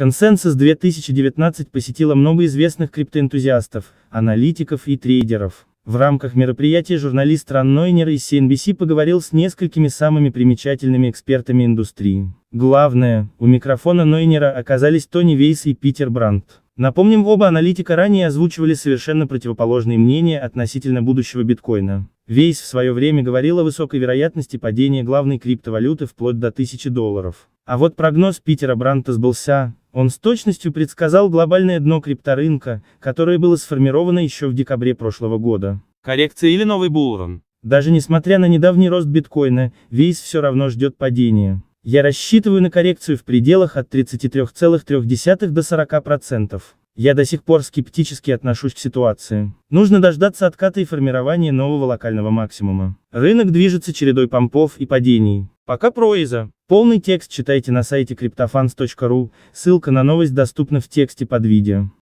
Консенсус 2019 посетила много известных криптоэнтузиастов, аналитиков и трейдеров. В рамках мероприятия журналист Ран Нойнер из CNBC поговорил с несколькими самыми примечательными экспертами индустрии. Главное, у микрофона Нойнера оказались Тони Вейс и Питер Брандт. Напомним, оба аналитика ранее озвучивали совершенно противоположные мнения относительно будущего биткоина. Вейс в свое время говорил о высокой вероятности падения главной криптовалюты вплоть до 1000 долларов. А вот прогноз Питера Бранта сбылся, он с точностью предсказал глобальное дно крипторынка, которое было сформировано еще в декабре прошлого года. Коррекция или новый булрон? Даже несмотря на недавний рост биткоина, весь все равно ждет падения. Я рассчитываю на коррекцию в пределах от 33,3 до 40%. Я до сих пор скептически отношусь к ситуации. Нужно дождаться отката и формирования нового локального максимума. Рынок движется чередой помпов и падений. Пока произа. Полный текст читайте на сайте криптофанс.ру, ссылка на новость доступна в тексте под видео.